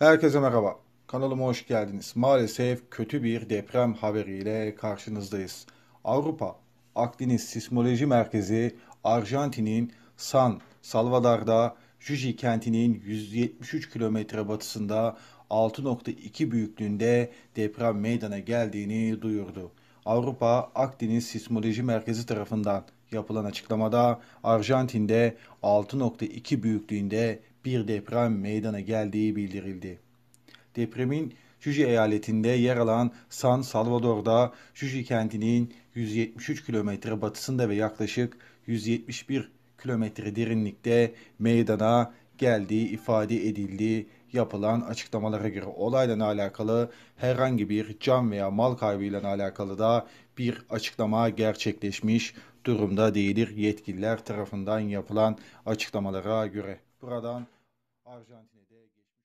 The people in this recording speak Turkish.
Herkese merhaba. Kanalıma hoş geldiniz. Maalesef kötü bir deprem haberiyle karşınızdayız. Avrupa Akdeniz Sismoloji Merkezi Arjantin'in San Salvador'da Juji kentinin 173 kilometre batısında 6.2 büyüklüğünde deprem meydana geldiğini duyurdu. Avrupa Akdeniz Sismoloji Merkezi tarafından yapılan açıklamada Arjantin'de 6.2 büyüklüğünde bir deprem meydana geldiği bildirildi. Depremin Juji eyaletinde yer alan San Salvador'da Juji kentinin 173 kilometre batısında ve yaklaşık 171 kilometre derinlikte meydana geldiği ifade edildi. Yapılan açıklamalara göre olayla alakalı herhangi bir can veya mal kaybıyla alakalı da bir açıklama gerçekleşmiş durumda değildir yetkililer tarafından yapılan açıklamalara göre. Buradan Arjantin'e de geçmiş.